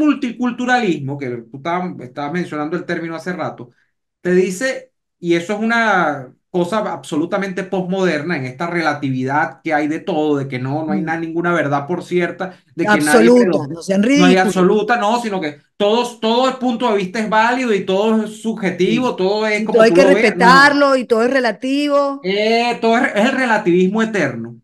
multiculturalismo, que tú estabas, mencionando el término hace rato, te dice, y eso es una cosa absolutamente postmoderna en esta relatividad que hay de todo, de que no, no hay mm. ninguna verdad por cierta, de que no, hay absoluta, no, sino que todos, todo el punto de vista es válido y todo es subjetivo, todo es como... Todo hay que respetarlo y todo es relativo. Eh, todo es, el relativismo eterno.